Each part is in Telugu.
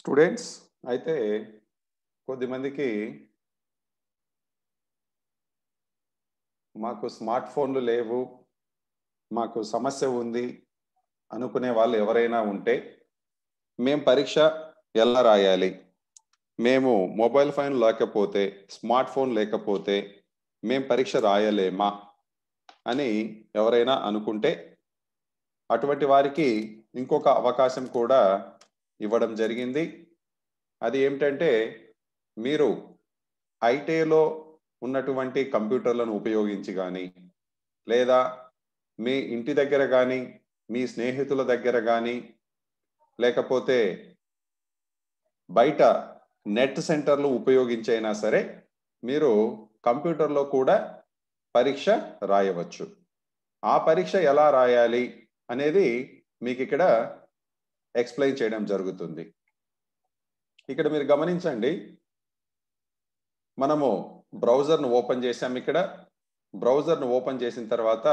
స్టూడెంట్స్ అయితే కొద్దిమందికి మాకు స్మార్ట్ ఫోన్లు లేవు మాకు సమస్య ఉంది అనుకునే వాళ్ళు ఎవరైనా ఉంటే మేము పరీక్ష ఎలా రాయాలి మేము మొబైల్ ఫోన్ లేకపోతే స్మార్ట్ ఫోన్ లేకపోతే మేము పరీక్ష రాయలేమా అని ఎవరైనా అనుకుంటే అటువంటి వారికి ఇంకొక అవకాశం కూడా ఇవ్వడం జరిగింది అది ఏమిటంటే మీరు ఐటీలో ఉన్నటువంటి కంప్యూటర్లను ఉపయోగించి కానీ లేదా మీ ఇంటి దగ్గర కానీ మీ స్నేహితుల దగ్గర కానీ లేకపోతే బయట నెట్ సెంటర్లు ఉపయోగించైనా సరే మీరు కంప్యూటర్లో కూడా పరీక్ష రాయవచ్చు ఆ పరీక్ష ఎలా రాయాలి అనేది మీకు ఇక్కడ ఎక్స్ప్లెయిన్ చేయడం జరుగుతుంది ఇక్కడ మీరు గమనించండి మనము బ్రౌజర్ను ఓపెన్ చేసాం ఇక్కడ బ్రౌజర్ను ఓపెన్ చేసిన తర్వాత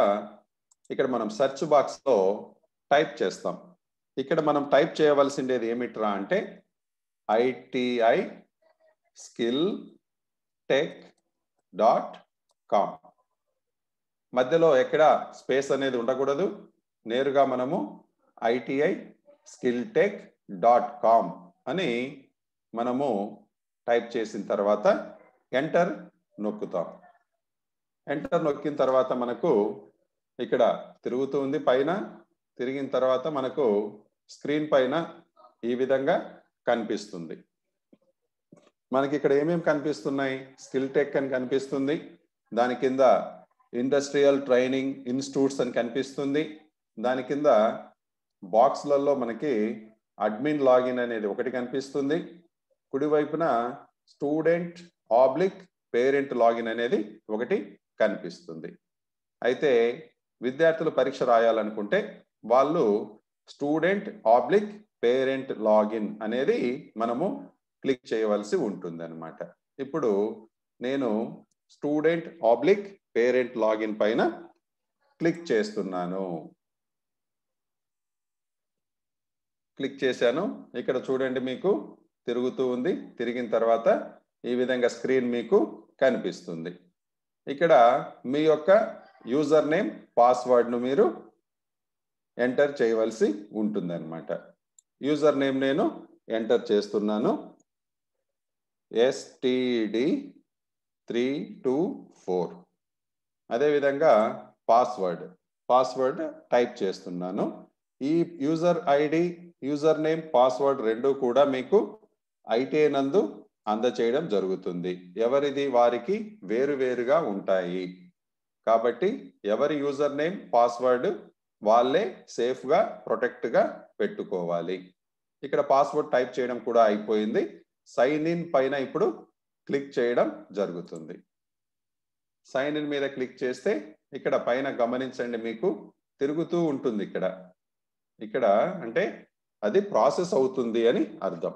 ఇక్కడ మనం సెర్చ్ బాక్స్లో టైప్ చేస్తాం ఇక్కడ మనం టైప్ చేయవలసిండేది ఏమిట్రా అంటే ITI skill tech dot com మధ్యలో ఎక్కడ స్పేస్ అనేది ఉండకూడదు నేరుగా మనము ITI skill tech dot com అని మనము టైప్ చేసిన తర్వాత ఎంటర్ నొక్కుతాం ఎంటర్ నొక్కిన తర్వాత మనకు ఇక్కడ తిరుగుతూ ఉంది పైన తిరిగిన తర్వాత మనకు స్క్రీన్ పైన ఈ విధంగా కనిపిస్తుంది మనకి ఇక్కడ ఏమేమి కనిపిస్తున్నాయి స్కిల్ టెక్ అని కనిపిస్తుంది దాని కింద ఇండస్ట్రియల్ ట్రైనింగ్ ఇన్స్టిట్యూట్స్ అని కనిపిస్తుంది దాని కింద బాక్స్లలో మనకి అడ్మిన్ లాగిన్ అనేది ఒకటి కనిపిస్తుంది కుడివైపున స్టూడెంట్ ఆబ్లిక్ పేరెంట్ లాగిన్ అనేది ఒకటి కనిపిస్తుంది అయితే విద్యార్థులు పరీక్ష రాయాలనుకుంటే వాళ్ళు స్టూడెంట్ ఆబ్లిక్ పేరెంట్ లాగిన్ అనేది మనము క్లిక్ చేయవలసి ఉంటుంది అనమాట ఇప్పుడు నేను స్టూడెంట్ ఆబ్లిక్ పేరెంట్ లాగిన్ పైన క్లిక్ చేస్తున్నాను క్లిక్ చేశాను ఇక్కడ చూడండి మీకు తిరుగుతూ ఉంది తిరిగిన తర్వాత ఈ విధంగా స్క్రీన్ మీకు కనిపిస్తుంది ఇక్కడ మీ యొక్క యూజర్ నేమ్ పాస్వర్డ్ను మీరు ఎంటర్ చేయవలసి ఉంటుందన్నమాట యూజర్ నేమ్ నేను ఎంటర్ చేస్తున్నాను ఎస్టిడి త్రీ టూ ఫోర్ అదేవిధంగా పాస్వర్డ్ పాస్వర్డ్ టైప్ చేస్తున్నాను ఈ user ID user name password రెండు కూడా మీకు ఐటీఐ నందు అందచేయడం జరుగుతుంది ఎవరిది వారికి వేరువేరుగా ఉంటాయి కాబట్టి ఎవరి యూజర్ నేమ్ పాస్వర్డ్ వాళ్ళే సేఫ్గా ప్రొటెక్ట్గా పెట్టుకోవాలి ఇక్కడ పాస్వర్డ్ టైప్ చేయడం కూడా అయిపోయింది సైన్ ఇన్ పైన ఇప్పుడు క్లిక్ చేయడం జరుగుతుంది సైన్ ఇన్ మీద క్లిక్ చేస్తే ఇక్కడ పైన గమనించండి మీకు తిరుగుతూ ఉంటుంది ఇక్కడ ఇక్కడ అంటే అది ప్రాసెస్ అవుతుంది అని అర్థం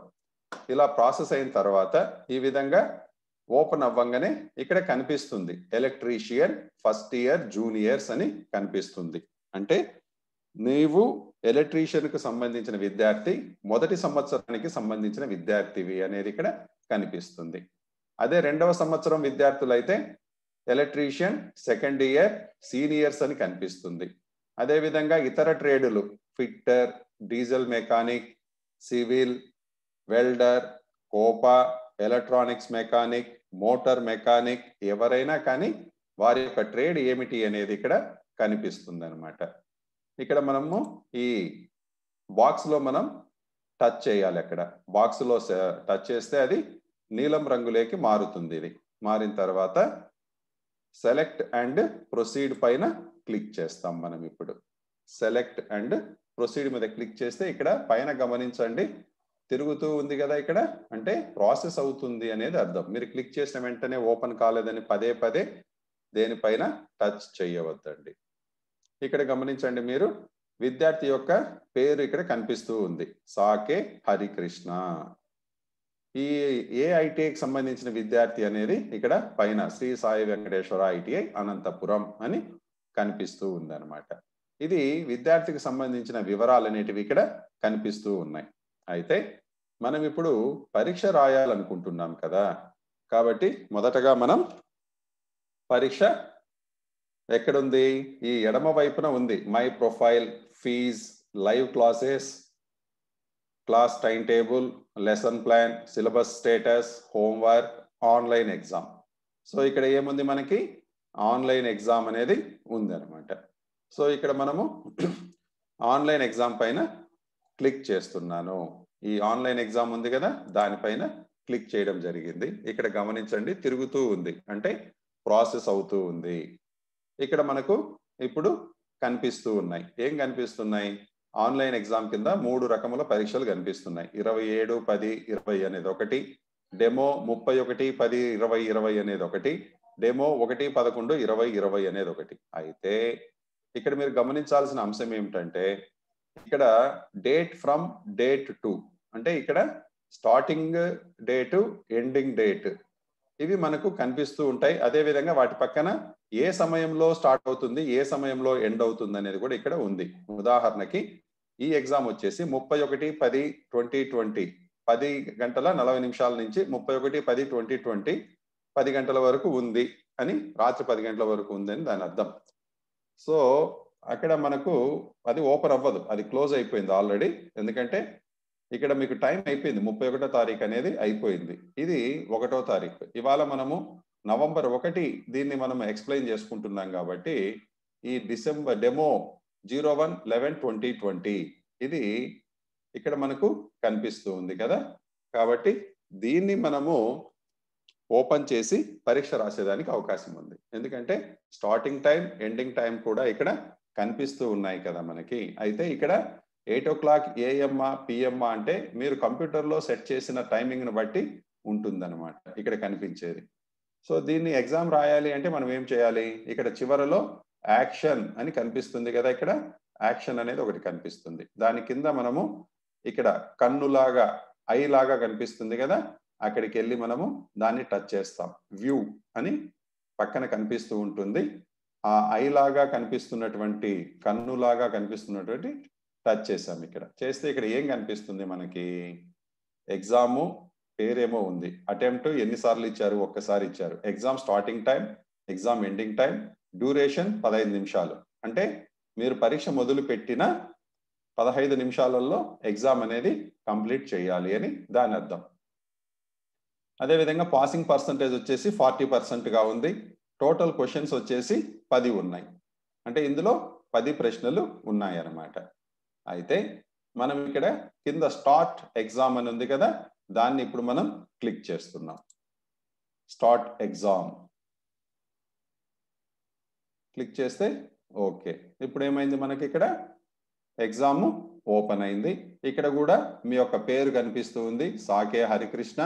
ఇలా ప్రాసెస్ అయిన తర్వాత ఈ విధంగా ఓపెన్ అవ్వంగానే ఇక్కడ కనిపిస్తుంది ఎలక్ట్రీషియన్ ఫస్ట్ ఇయర్ జూనియర్స్ అని కనిపిస్తుంది అంటే నీవు ఎలక్ట్రీషియన్కు సంబంధించిన విద్యార్థి మొదటి సంవత్సరానికి సంబంధించిన విద్యార్థివి అనేది ఇక్కడ కనిపిస్తుంది అదే రెండవ సంవత్సరం విద్యార్థులు అయితే ఎలక్ట్రీషియన్ సెకండ్ ఇయర్ సీనియర్స్ అని కనిపిస్తుంది అదేవిధంగా ఇతర ట్రేడులు fitter diesel mechanic civil welder COPA electronics mechanic motor mechanic ఎవరైనా కానీ వారి యొక్క ట్రేడ్ ఏమిటి అనేది ఇక్కడ కనిపిస్తుంది అనమాట ఇక్కడ మనము ఈ బాక్స్లో మనం టచ్ చేయాలి అక్కడ బాక్స్లో టచ్ చేస్తే అది నీలం రంగులోకి మారుతుంది ఇది మారిన తర్వాత సెలెక్ట్ అండ్ ప్రొసీడ్ పైన క్లిక్ చేస్తాం మనం ఇప్పుడు సెలెక్ట్ అండ్ ప్రొసీడ్ మీద క్లిక్ చేస్తే ఇక్కడ పైన గమనించండి తిరుగుతూ ఉంది కదా ఇక్కడ అంటే ప్రాసెస్ అవుతుంది అనేది అర్థం మీరు క్లిక్ చేసిన వెంటనే ఓపెన్ కాలేదని పదే పదే దేనిపైన టచ్ చేయవద్దండి ఇక్కడ గమనించండి మీరు విద్యార్థి యొక్క పేరు ఇక్కడ కనిపిస్తూ ఉంది సాకే హరికృష్ణ ఈ ఏఐటిఐకి సంబంధించిన విద్యార్థి అనేది ఇక్కడ పైన శ్రీ సాయి వెంకటేశ్వర ఐటీఐ అనంతపురం అని కనిపిస్తూ ఉందన్నమాట ఇది విద్యార్థికి సంబంధించిన వివరాలు అనేటివి ఇక్కడ కనిపిస్తూ ఉన్నాయి అయితే మనం ఇప్పుడు పరీక్ష రాయాలనుకుంటున్నాం కదా కాబట్టి మొదటగా మనం పరీక్ష ఎక్కడుంది ఈ ఎడమ వైపున ఉంది my profile fees live classes class time table lesson plan syllabus status homework online exam so ఇక్కడ ఏముంది మనకి ఆన్లైన్ ఎగ్జామ్ అనేది ఉందన్నమాట సో ఇక్కడ మనము ఆన్లైన్ ఎగ్జామ్ పైన క్లిక్ చేస్తున్నాను ఈ ఆన్లైన్ ఎగ్జామ్ ఉంది కదా దానిపైన క్లిక్ చేయడం జరిగింది ఇక్కడ గమనించండి తిరుగుతూ ఉంది అంటే ప్రాసెస్ అవుతూ ఉంది ఇక్కడ మనకు ఇప్పుడు కనిపిస్తూ ఉన్నాయి ఏం కనిపిస్తున్నాయి ఆన్లైన్ ఎగ్జామ్ కింద మూడు రకముల పరీక్షలు కనిపిస్తున్నాయి ఇరవై ఏడు పది ఇరవై అనేది ఒకటి డెమో ముప్పై ఒకటి పది ఇరవై ఇరవై అనేది ఒకటి డెమో ఒకటి పదకొండు ఇరవై ఇరవై అనేది ఒకటి అయితే ఇక్కడ మీరు గమనించాల్సిన అంశం ఏమిటంటే ఇక్కడ డేట్ ఫ్రమ్ డేట్ టు అంటే ఇక్కడ స్టార్టింగ్ డేటు ఎండింగ్ డేట్ ఇవి మనకు కనిపిస్తూ ఉంటాయి అదే విధంగా వాటి పక్కన ఏ సమయంలో స్టార్ట్ అవుతుంది ఏ సమయంలో ఎండ్ అవుతుంది అనేది కూడా ఇక్కడ ఉంది ఉదాహరణకి ఈ ఎగ్జామ్ వచ్చేసి ముప్పై ఒకటి పది ట్వంటీ ట్వంటీ పది గంటల నలభై నిమిషాల నుంచి ముప్పై ఒకటి పది ట్వంటీ ట్వంటీ పది గంటల వరకు ఉంది అని రాత్రి పది గంటల వరకు ఉంది అని దాని అర్థం సో అక్కడ మనకు అది ఓపెన్ అవ్వదు అది క్లోజ్ అయిపోయింది ఆల్రెడీ ఎందుకంటే ఇక్కడ మీకు టైం అయిపోయింది ముప్పై ఒకటో తారీఖు అనేది అయిపోయింది ఇది ఒకటో తారీఖు ఇవాళ మనము నవంబర్ ఒకటి దీన్ని మనం ఎక్స్ప్లెయిన్ చేసుకుంటున్నాం కాబట్టి ఈ December demo zero one eleven twenty twenty ఇది ఇక్కడ మనకు కనిపిస్తూ ఉంది కదా కాబట్టి దీన్ని మనము ఓపెన్ చేసి పరీక్ష రాసేదానికి అవకాశం ఉంది ఎందుకంటే స్టార్టింగ్ టైం ఎండింగ్ టైం కూడా ఇక్కడ కనిపిస్తూ ఉన్నాయి కదా మనకి అయితే ఇక్కడ ఎయిట్ ఓ క్లాక్ ఏఎమ్మా పిఎమ్మా అంటే మీరు కంప్యూటర్లో సెట్ చేసిన టైమింగ్ను బట్టి ఉంటుందన్నమాట ఇక్కడ కనిపించేది సో దీన్ని ఎగ్జామ్ రాయాలి అంటే మనం ఏం చేయాలి ఇక్కడ చివరలో యాక్షన్ అని కనిపిస్తుంది కదా ఇక్కడ యాక్షన్ అనేది ఒకటి కనిపిస్తుంది దాని కింద మనము ఇక్కడ కన్నులాగా ఐ లాగా కనిపిస్తుంది కదా అక్కడికి వెళ్ళి మనము దాన్ని టచ్ చేస్తాం వ్యూ అని పక్కన కనిపిస్తూ ఉంటుంది ఆ ఐ లాగా కనిపిస్తున్నటువంటి కన్నులాగా కనిపిస్తున్నటువంటి టచ్ చేసాం ఇక్కడ చేస్తే ఇక్కడ ఏం కనిపిస్తుంది మనకి ఎగ్జాము పేరేమో ఉంది అటెంప్ట్ ఎన్నిసార్లు ఇచ్చారు ఒక్కసారి ఇచ్చారు exam starting time exam ending time duration పదహైదు నిమిషాలు అంటే మీరు పరీక్ష మొదలు పెట్టిన పదహైదు నిమిషాలలో ఎగ్జామ్ అనేది కంప్లీట్ చేయాలి అని దాని అర్థం అదేవిధంగా పాసింగ్ పర్సంటేజ్ వచ్చేసి ఫార్టీ పర్సెంట్గా ఉంది టోటల్ క్వశ్చన్స్ వచ్చేసి పది ఉన్నాయి అంటే ఇందులో పది ప్రశ్నలు ఉన్నాయన్నమాట అయితే మనం ఇక్కడ కింద స్టార్ట్ ఎగ్జామ్ అని ఉంది కదా దాన్ని ఇప్పుడు మనం క్లిక్ చేస్తున్నాం స్టార్ట్ ఎగ్జామ్ క్లిక్ చేస్తే ఓకే ఇప్పుడు ఏమైంది మనకి ఇక్కడ ఎగ్జామ్ ఓపెన్ అయింది ఇక్కడ కూడా మీ యొక్క పేరు కనిపిస్తూ ఉంది సాకే హరికృష్ణ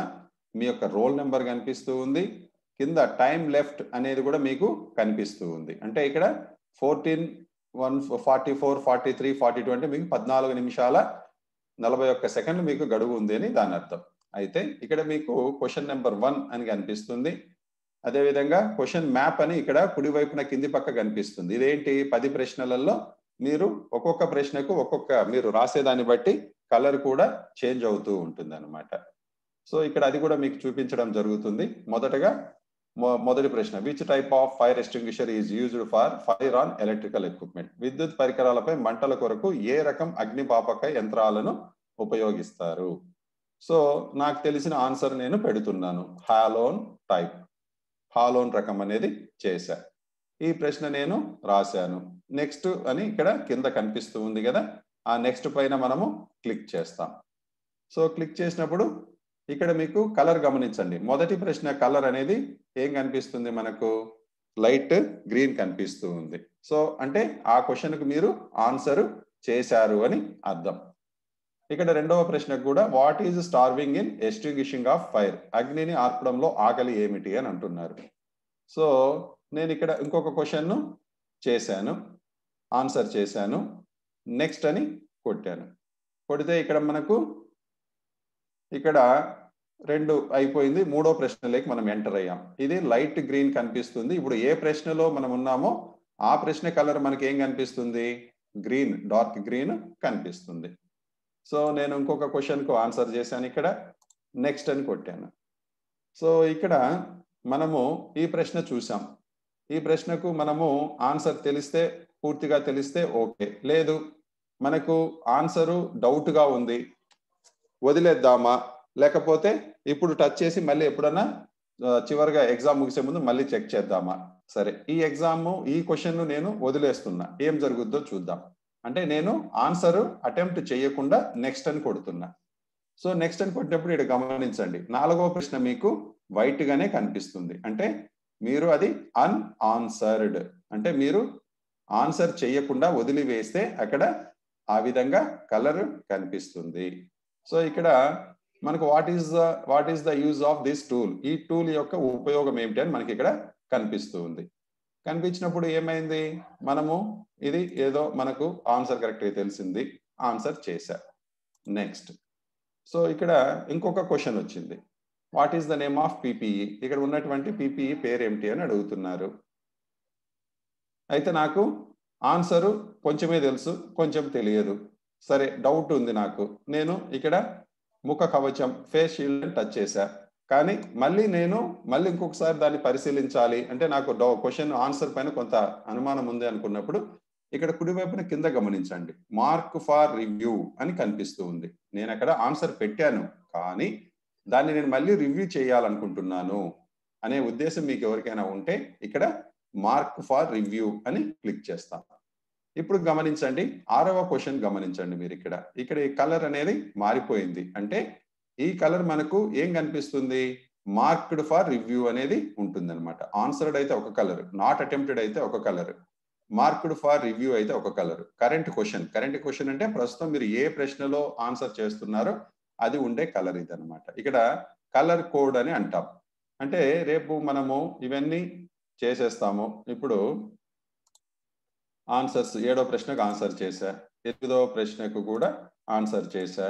మీ యొక్క రోల్ నెంబర్ కనిపిస్తూ ఉంది కింద టైం లెఫ్ట్ అనేది కూడా మీకు కనిపిస్తూ ఉంది అంటే ఇక్కడ fourteen one forty four forty three forty two అంటే మీకు పద్నాలుగు నిమిషాల నలభై ఒక్క సెకండ్లు మీకు గడువు ఉంది అని దాని అర్థం అయితే ఇక్కడ మీకు క్వశ్చన్ నెంబర్ వన్ అని కనిపిస్తుంది అదేవిధంగా క్వశ్చన్ మ్యాప్ అని ఇక్కడ కుడివైపున కింది పక్క కనిపిస్తుంది ఇదేంటి పది ప్రశ్నలలో మీరు ఒక్కొక్క ప్రశ్నకు ఒక్కొక్క మీరు రాసేదాన్ని బట్టి కలర్ కూడా చేంజ్ అవుతూ ఉంటుంది అనమాట సో ఇక్కడ అది కూడా మీకు చూపించడం జరుగుతుంది మొదటగా మొదటి ప్రశ్న which type of fire extinguisher is used for fire on electrical equipment విద్యుత్ పరికరాలపై మంటల కొరకు ఏ రకం అగ్నిపాపక యంత్రాలను ఉపయోగిస్తారు సో నాకు తెలిసిన ఆన్సర్ నేను పెడుతున్నాను హాలోన్ టైప్ హాలోన్ రకం అనేది చేశా ఈ ప్రశ్న నేను రాశాను నెక్స్ట్ అని ఇక్కడ కింద కనిపిస్తూ ఉంది కదా ఆ నెక్స్ట్ పైన మనము క్లిక్ చేస్తాం సో క్లిక్ చేసినప్పుడు ఇక్కడ మీకు కలర్ గమనించండి మొదటి ప్రశ్న కలర్ అనేది ఏం కనిపిస్తుంది మనకు లైట్ గ్రీన్ కనిపిస్తూ ఉంది సో అంటే ఆ క్వశ్చన్కు మీరు ఆన్సర్ చేశారు అని అర్థం ఇక్కడ రెండవ ప్రశ్నకు కూడా what is starving in extinguishing of fire అగ్నిని ఆర్పడంలో ఆకలి ఏమిటి అని అంటున్నారు సో నేను ఇక్కడ ఇంకొక క్వశ్చన్ను చేశాను ఆన్సర్ చేశాను నెక్స్ట్ అని కొట్టాను కొడితే ఇక్కడ మనకు ఇక్కడ రెండు అయిపోయింది మూడో ప్రశ్నలోకి మనం ఎంటర్ అయ్యాం ఇది లైట్ గ్రీన్ కనిపిస్తుంది ఇప్పుడు ఏ ప్రశ్నలో మనం ఉన్నామో ఆ ప్రశ్న కలర్ మనకి ఏం కనిపిస్తుంది గ్రీన్ డార్క్ గ్రీన్ కనిపిస్తుంది సో నేను ఇంకొక క్వశ్చన్కు ఆన్సర్ చేశాను ఇక్కడ నెక్స్ట్ అని కొట్టాను సో ఇక్కడ మనము ఈ ప్రశ్న చూసాం ఈ ప్రశ్నకు మనము ఆన్సర్ తెలిస్తే పూర్తిగా తెలిస్తే ఓకే లేదు మనకు ఆన్సరు డౌట్గా ఉంది వదిలేద్దామా లేకపోతే ఇప్పుడు టచ్ చేసి మళ్ళీ ఎప్పుడన్నా చివరిగా ఎగ్జామ్ ముగిసే ముందు మళ్ళీ చెక్ చేద్దామా సరే ఈ ఎగ్జామ్ ఈ క్వశ్చన్ నేను వదిలేస్తున్నా ఏం జరుగుద్దో చూద్దాం అంటే నేను ఆన్సర్ అటెంప్ట్ చేయకుండా నెక్స్ట్ అని కొడుతున్నా సో నెక్స్ట్ అని కొట్టినప్పుడు ఇక్కడ గమనించండి నాలుగవ ప్రశ్న మీకు వైట్ గానే కనిపిస్తుంది అంటే మీరు అది అన్ ఆన్సర్డ్ అంటే మీరు ఆన్సర్ చేయకుండా వదిలివేస్తే అక్కడ ఆ విధంగా కలర్ కనిపిస్తుంది సో ఇక్కడ మనకు what is the what is the use of this tool ఈ టూల్ యొక్క ఉపయోగం ఏమిటి అని మనకి ఇక్కడ కనిపిస్తూ ఉంది కనిపించినప్పుడు ఏమైంది మనము ఇది ఏదో మనకు ఆన్సర్ కరెక్ట్గా తెలిసింది ఆన్సర్ చేశా నెక్స్ట్ సో ఇక్కడ ఇంకొక క్వశ్చన్ వచ్చింది what is the name of PPE ఇక్కడ ఉన్నటువంటి పీపీఈ e పేరు ఏమిటి అని అడుగుతున్నారు అయితే నాకు ఆన్సరు కొంచెమే తెలుసు కొంచెం తెలియదు సరే డౌట్ ఉంది నాకు నేను ఇక్కడ ముఖ కవచం ఫేస్ షీల్డ్ టచ్ చేశా కానీ మళ్ళీ నేను మళ్ళీ ఇంకొకసారి దాన్ని పరిశీలించాలి అంటే నాకు డౌ క్వశ్చన్ ఆన్సర్ పైన కొంత అనుమానం ఉంది అనుకున్నప్పుడు ఇక్కడ కుడివైపున కింద గమనించండి మార్క్ ఫార్ రివ్యూ అని కనిపిస్తూ ఉంది నేను అక్కడ ఆన్సర్ పెట్టాను కానీ దాన్ని నేను మళ్ళీ రివ్యూ చేయాలనుకుంటున్నాను అనే ఉద్దేశం మీకు ఎవరికైనా ఉంటే ఇక్కడ మార్క్ ఫార్ రివ్యూ అని క్లిక్ చేస్తాను ఇప్పుడు గమనించండి ఆరవ క్వశ్చన్ గమనించండి మీరు ఇక్కడ ఇక్కడ ఈ కలర్ అనేది మారిపోయింది అంటే ఈ కలర్ మనకు ఏం కనిపిస్తుంది మార్క్డ్ ఫర్ రివ్యూ అనేది ఉంటుందన్నమాట ఆన్సర్డ్ అయితే ఒక కలర్ నాట్ అటెంప్టెడ్ అయితే ఒక కలర్ మార్క్డ్ ఫార్ రివ్యూ అయితే ఒక colour current question current question అంటే ప్రస్తుతం మీరు ఏ ప్రశ్నలో ఆన్సర్ చేస్తున్నారో అది ఉండే కలర్ ఇది అనమాట ఇక్కడ కలర్ కోడ్ అని అంటాం అంటే రేపు మనము ఇవన్నీ చేసేస్తాము ఇప్పుడు ఆన్సర్స్ ఏడో ప్రశ్నకు ఆన్సర్ చేశా ఎనిమిదో ప్రశ్నకు కూడా ఆన్సర్ చేశా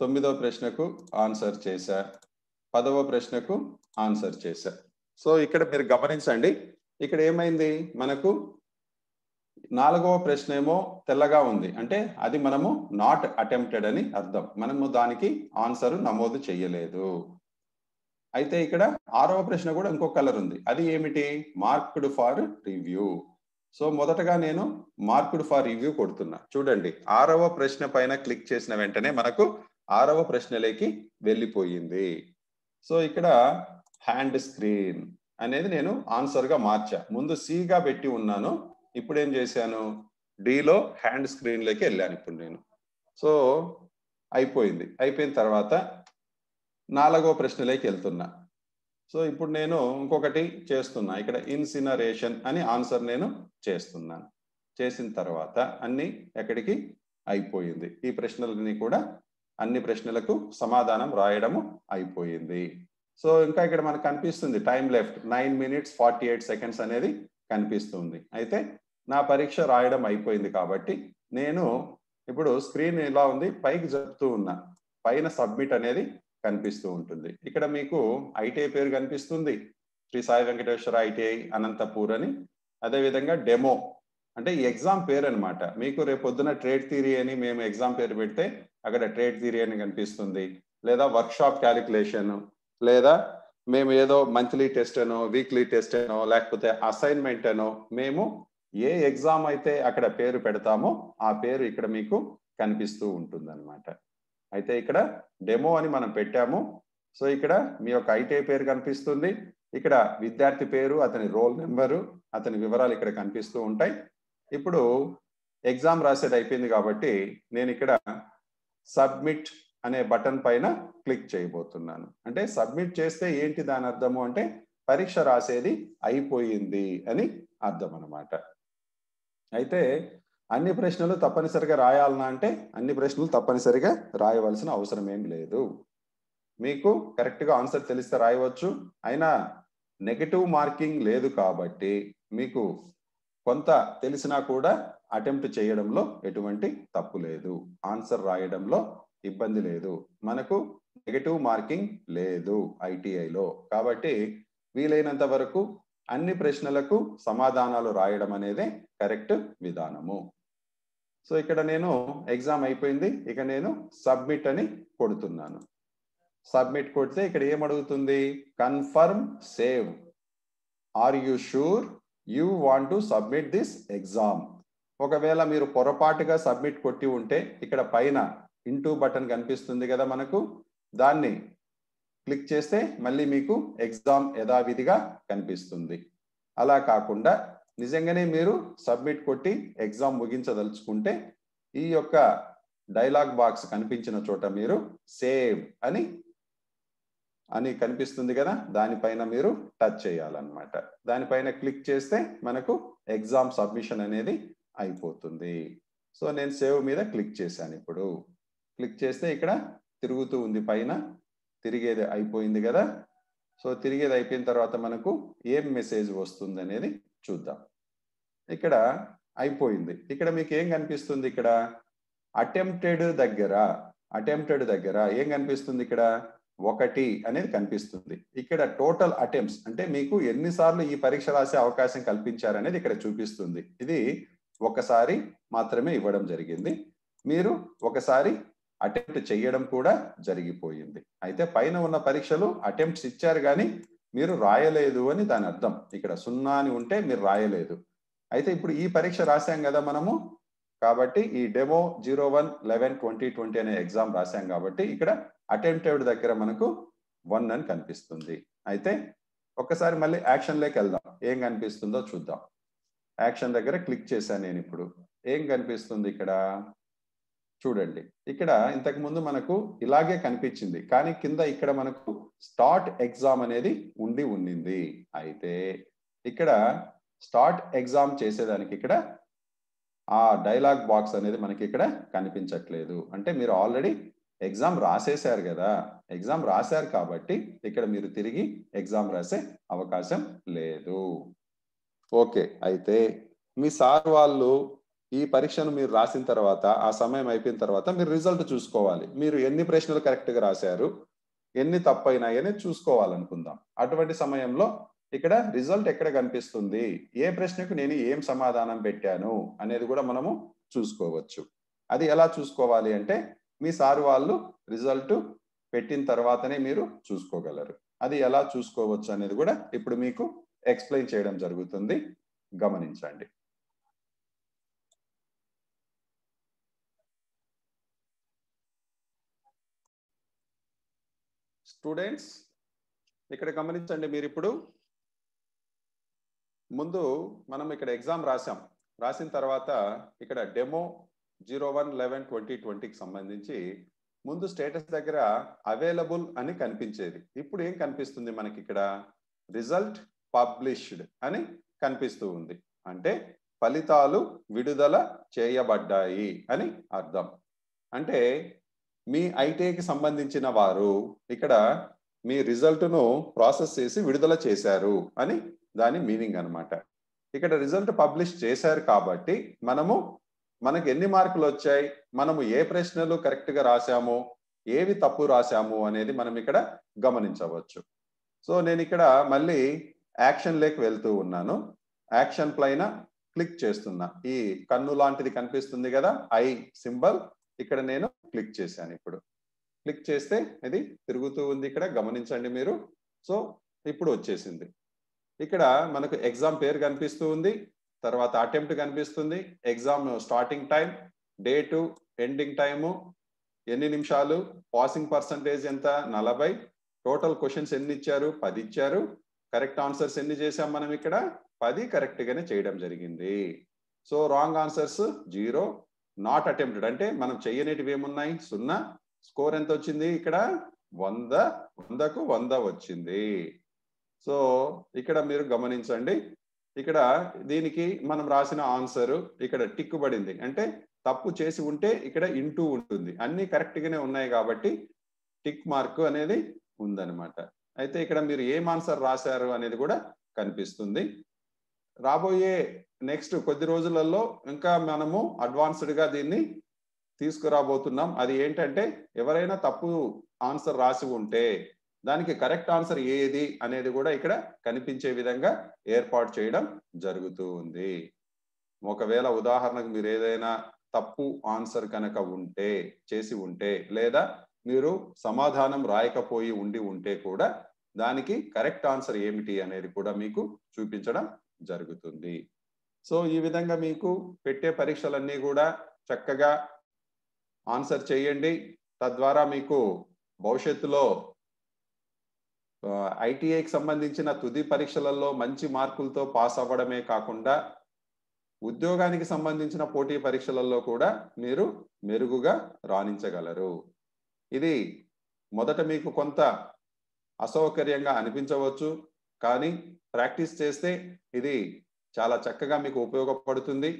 తొమ్మిదో ప్రశ్నకు ఆన్సర్ చేశా పదవ ప్రశ్నకు ఆన్సర్ చేశా సో ఇక్కడ మీరు గమనించండి ఇక్కడ ఏమైంది మనకు నాలుగవ ప్రశ్న ఏమో తెల్లగా ఉంది అంటే అది మనము నాట్ అటెంప్టెడ్ అని అర్థం మనము దానికి ఆన్సర్ నమోదు చేయలేదు అయితే ఇక్కడ ఆరవ ప్రశ్న కూడా ఇంకో కలర్ ఉంది అది ఏమిటి మార్క్డ్ ఫార్ రివ్యూ సో మొదటగా నేను మార్కుడు ఫార్ రివ్యూ కొడుతున్నా చూడండి ఆరవ ప్రశ్న పైన క్లిక్ చేసిన వెంటనే మనకు ఆరవ ప్రశ్నలేకి వెళ్ళిపోయింది సో ఇక్కడ హ్యాండ్ స్క్రీన్ అనేది నేను ఆన్సర్గా మార్చా ముందు సిగా పెట్టి ఉన్నాను ఇప్పుడు ఏం చేశాను డిలో హ్యాండ్ స్క్రీన్లోకి వెళ్ళాను ఇప్పుడు నేను సో అయిపోయింది అయిపోయిన తర్వాత నాలుగో ప్రశ్నలోకి వెళ్తున్నా సో ఇప్పుడు నేను ఇంకొకటి చేస్తున్నా ఇక్కడ ఇన్సినరేషన్ అని ఆన్సర్ నేను చేస్తున్నాను చేసిన తర్వాత అన్ని ఎక్కడికి అయిపోయింది ఈ ప్రశ్నలని కూడా అన్ని ప్రశ్నలకు సమాధానం రాయడము అయిపోయింది సో ఇంకా ఇక్కడ మనకు కనిపిస్తుంది time left nine minutes forty eight seconds అనేది కనిపిస్తుంది అయితే నా పరీక్ష రాయడం అయిపోయింది కాబట్టి నేను ఇప్పుడు స్క్రీన్ ఇలా ఉంది పైకి చెప్తూ ఉన్నా పైన సబ్మిట్ అనేది కనిపిస్తూ ఉంటుంది ఇక్కడ మీకు ఐటీఐ పేరు కనిపిస్తుంది శ్రీ సాయి వెంకటేశ్వర ఐటీఐ అనంతపూర్ అని అదేవిధంగా డెమో అంటే ఈ ఎగ్జామ్ పేరు అనమాట మీకు రేపు పొద్దున ట్రేడ్ థీరీ అని మేము ఎగ్జామ్ పేరు పెడితే అక్కడ ట్రేడ్ థీరీ అని కనిపిస్తుంది లేదా వర్క్షాప్ క్యాలిక్యులేషన్ లేదా మేము ఏదో మంత్లీ టెస్ట్ అనో వీక్లీ టెస్ట్ అనో లేకపోతే అసైన్మెంట్ అనో మేము ఏ ఎగ్జామ్ అయితే అక్కడ పేరు పెడతామో ఆ పేరు ఇక్కడ మీకు కనిపిస్తూ ఉంటుంది అయితే ఇక్కడ డెమో అని మనం పెట్టాము సో ఇక్కడ మీ యొక్క ఐటీఐ పేరు కనిపిస్తుంది ఇక్కడ విద్యార్థి పేరు అతని రోల్ నెంబరు అతని వివరాలు ఇక్కడ కనిపిస్తూ ఉంటాయి ఇప్పుడు ఎగ్జామ్ రాసేది అయిపోయింది కాబట్టి నేను ఇక్కడ సబ్మిట్ అనే బటన్ పైన క్లిక్ చేయబోతున్నాను అంటే సబ్మిట్ చేస్తే ఏంటి దాని అర్థము అంటే పరీక్ష రాసేది అయిపోయింది అని అర్థం అనమాట అయితే అన్ని ప్రశ్నలు తప్పనిసరిగా రాయాలనా అంటే అన్ని ప్రశ్నలు తప్పనిసరిగా రాయవలసిన అవసరం ఏం లేదు మీకు కరెక్ట్గా ఆన్సర్ తెలిస్తే రాయవచ్చు అయినా నెగటివ్ మార్కింగ్ లేదు కాబట్టి మీకు కొంత తెలిసినా కూడా అటెంప్ట్ చేయడంలో ఎటువంటి తప్పు లేదు ఆన్సర్ రాయడంలో ఇబ్బంది లేదు మనకు నెగటివ్ మార్కింగ్ లేదు ఐటీఐలో కాబట్టి వీలైనంత వరకు అన్ని ప్రశ్నలకు సమాధానాలు రాయడం అనేదే కరెక్ట్ విధానము సో ఇక్కడ నేను ఎగ్జామ్ అయిపోయింది ఇక నేను సబ్మిట్ అని కొడుతున్నాను సబ్మిట్ కొడితే ఇక్కడ ఏమడుగుతుంది confirm save are you sure you want to submit this exam ఒకవేళ మీరు పొరపాటుగా సబ్మిట్ కొట్టి ఉంటే ఇక్కడ పైన ఇంటూ బటన్ కనిపిస్తుంది కదా మనకు దాన్ని క్లిక్ చేస్తే మళ్ళీ మీకు ఎగ్జామ్ యథావిధిగా కనిపిస్తుంది అలా కాకుండా నిజంగానే మీరు సబ్మిట్ కొట్టి ఎగ్జామ్ ముగించదలుచుకుంటే ఈ యొక్క డైలాగ్ బాక్స్ కనిపించిన చోట మీరు సేవ్ అని అని కనిపిస్తుంది కదా దానిపైన మీరు టచ్ చేయాలన్నమాట దానిపైన క్లిక్ చేస్తే మనకు ఎగ్జామ్ సబ్మిషన్ అనేది అయిపోతుంది సో నేను సేవ్ మీద క్లిక్ చేశాను ఇప్పుడు క్లిక్ చేస్తే ఇక్కడ తిరుగుతూ ఉంది పైన తిరిగేది అయిపోయింది కదా సో తిరిగేది అయిపోయిన తర్వాత మనకు ఏం మెసేజ్ వస్తుంది అనేది చూద్దాం ఇక్కడ అయిపోయింది ఇక్కడ మీకు ఏం కనిపిస్తుంది ఇక్కడ అటెంప్టెడ్ దగ్గర అటెంప్టెడ్ దగ్గర ఏం కనిపిస్తుంది ఇక్కడ ఒకటి అనేది కనిపిస్తుంది ఇక్కడ టోటల్ అటెంప్ట్స్ అంటే మీకు ఎన్నిసార్లు ఈ పరీక్ష రాసే అవకాశం కల్పించారనేది ఇక్కడ చూపిస్తుంది ఇది ఒకసారి మాత్రమే ఇవ్వడం జరిగింది మీరు ఒకసారి అటెంప్ట్ చేయడం కూడా జరిగిపోయింది అయితే పైన ఉన్న పరీక్షలు అటెంప్ట్స్ ఇచ్చారు కానీ మీరు రాయలేదు అని దాని అర్థం ఇక్కడ సున్నా అని ఉంటే మీరు రాయలేదు అయితే ఇప్పుడు ఈ పరీక్ష రాసాం కదా మనము కాబట్టి ఈ demo zero one eleven twenty twenty అనే ఎగ్జామ్ రాసాం కాబట్టి ఇక్కడ అటెంప్టెడ్ దగ్గర మనకు వన్ అని కనిపిస్తుంది అయితే ఒకసారి మళ్ళీ యాక్షన్లోకి వెళ్దాం ఏం కనిపిస్తుందో చూద్దాం యాక్షన్ దగ్గర క్లిక్ చేశాను నేను ఇప్పుడు ఏం కనిపిస్తుంది ఇక్కడ చూడండి ఇక్కడ ఇంతకు ముందు మనకు ఇలాగే కనిపించింది కానీ కింద ఇక్కడ మనకు స్టార్ట్ ఎగ్జామ్ అనేది ఉండి ఉండింది అయితే ఇక్కడ స్టార్ట్ ఎగ్జామ్ చేసేదానికి ఇక్కడ ఆ డైలాగ్ బాక్స్ అనేది మనకి ఇక్కడ కనిపించట్లేదు అంటే మీరు ఆల్రెడీ ఎగ్జామ్ రాసేశారు కదా ఎగ్జామ్ రాశారు కాబట్టి ఇక్కడ మీరు తిరిగి ఎగ్జామ్ రాసే అవకాశం లేదు ఓకే అయితే మీ సార్ వాళ్ళు ఈ పరీక్షను మీరు రాసిన తర్వాత ఆ సమయం అయిపోయిన తర్వాత మీరు రిజల్ట్ చూసుకోవాలి మీరు ఎన్ని ప్రశ్నలు కరెక్ట్గా రాశారు ఎన్ని తప్పైనాయని చూసుకోవాలనుకుందాం అటువంటి సమయంలో ఇక్కడ రిజల్ట్ ఎక్కడ కనిపిస్తుంది ఏ ప్రశ్నకు నేను ఏం సమాధానం పెట్టాను అనేది కూడా మనము చూసుకోవచ్చు అది ఎలా చూసుకోవాలి అంటే మీ సార్ వాళ్ళు రిజల్ట్ పెట్టిన తర్వాతనే మీరు చూసుకోగలరు అది ఎలా చూసుకోవచ్చు అనేది కూడా ఇప్పుడు మీకు ఎక్స్ప్లెయిన్ చేయడం జరుగుతుంది గమనించండి స్టూడెంట్స్ ఇక్కడ గమనించండి మీరు ఇప్పుడు ముందు మనం ఇక్కడ ఎగ్జామ్ రాసాం రాసిన తర్వాత ఇక్కడ demo zero one eleven twenty ట్వంటీకి సంబంధించి ముందు స్టేటస్ దగ్గర అవైలబుల్ అని కనిపించేది ఇప్పుడు ఏం కనిపిస్తుంది మనకి ఇక్కడ రిజల్ట్ పబ్లిష్డ్ అని కనిపిస్తూ ఉంది అంటే ఫలితాలు విడుదల చేయబడ్డాయి అని అర్థం అంటే మీ ఐటీఐకి e సంబంధించిన వారు ఇక్కడ మీ రిజల్ట్ను ప్రాసెస్ చేసి విడుదల చేశారు అని దాని మీనింగ్ అనమాట ఇక్కడ రిజల్ట్ పబ్లిష్ చేశారు కాబట్టి మనము మనకు ఎన్ని మార్కులు వచ్చాయి మనము ఏ ప్రశ్నలు కరెక్ట్గా రాశాము ఏవి తప్పు రాశాము అనేది మనం ఇక్కడ గమనించవచ్చు సో నేను ఇక్కడ మళ్ళీ యాక్షన్ లేక్ వెళ్తూ ఉన్నాను యాక్షన్ పైన క్లిక్ చేస్తున్నా ఈ కన్ను లాంటిది కనిపిస్తుంది కదా ఐ సింబల్ ఇక్కడ నేను క్లిక్ చేశాను ఇప్పుడు క్లిక్ చేస్తే ఇది తిరుగుతూ ఉంది ఇక్కడ గమనించండి మీరు సో ఇప్పుడు వచ్చేసింది ఇక్కడ మనకు ఎగ్జామ్ పేరు కనిపిస్తూ ఉంది తర్వాత అటెంప్ట్ కనిపిస్తుంది exam starting time date ending time ఎన్ని నిమిషాలు పాసింగ్ పర్సంటేజ్ ఎంత నలభై టోటల్ క్వశ్చన్స్ ఎన్ని ఇచ్చారు పది ఇచ్చారు కరెక్ట్ ఆన్సర్స్ ఎన్ని చేసాం మనం ఇక్కడ పది కరెక్ట్గానే చేయడం జరిగింది so wrong answers zero not attempted అంటే మనం చెయ్యనేటివి ఏమున్నాయి సున్నా స్కోర్ ఎంత వచ్చింది ఇక్కడ వంద వందకు వంద వచ్చింది సో ఇక్కడ మీరు గమనించండి ఇక్కడ దీనికి మనం రాసిన ఆన్సర్ ఇక్కడ టిక్కుబడింది అంటే తప్పు చేసి ఉంటే ఇక్కడ ఇంటూ ఉంటుంది అన్ని కరెక్ట్గానే ఉన్నాయి కాబట్టి టిక్ మార్క్ అనేది ఉందన్నమాట అయితే ఇక్కడ మీరు ఏం ఆన్సర్ రాశారు అనేది కూడా కనిపిస్తుంది రాబోయే నెక్స్ట్ కొద్ది రోజులలో ఇంకా మనము అడ్వాన్స్డ్గా దీన్ని తీసుకురాబోతున్నాం అది ఏంటంటే ఎవరైనా తప్పు ఆన్సర్ రాసి ఉంటే దానికి కరెక్ట్ ఆన్సర్ ఏది అనేది కూడా ఇక్కడ కనిపించే విధంగా ఏర్పాటు చేయడం జరుగుతూ ఉంది ఒకవేళ ఉదాహరణకు మీరు ఏదైనా తప్పు ఆన్సర్ కనుక ఉంటే చేసి ఉంటే లేదా మీరు సమాధానం రాయకపోయి ఉండి ఉంటే కూడా దానికి కరెక్ట్ ఆన్సర్ ఏమిటి అనేది కూడా మీకు చూపించడం జరుగుతుంది సో ఈ విధంగా మీకు పెట్టే పరీక్షలన్నీ కూడా చక్కగా ఆన్సర్ చేయండి తద్వారా మీకు భవిష్యత్తులో ఐటీఐకి సంబంధించిన తుది పరీక్షలలో మంచి మార్కులతో పాస్ అవ్వడమే కాకుండా ఉద్యోగానికి సంబంధించిన పోటీ పరీక్షలలో కూడా మీరు మెరుగుగా రాణించగలరు ఇది మొదట మీకు కొంత అసౌకర్యంగా అనిపించవచ్చు కానీ ప్రాక్టీస్ చేస్తే ఇది చాలా చక్కగా మీకు ఉపయోగపడుతుంది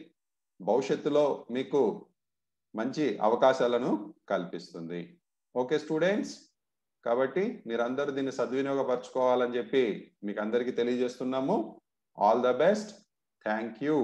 భవిష్యత్తులో మీకు మంచి అవకాశాలను కల్పిస్తుంది ఓకే స్టూడెంట్స్ కాబట్టి మీరందరూ దీన్ని సద్వినియోగపరచుకోవాలని చెప్పి మీకు అందరికీ తెలియజేస్తున్నాము all the best thank you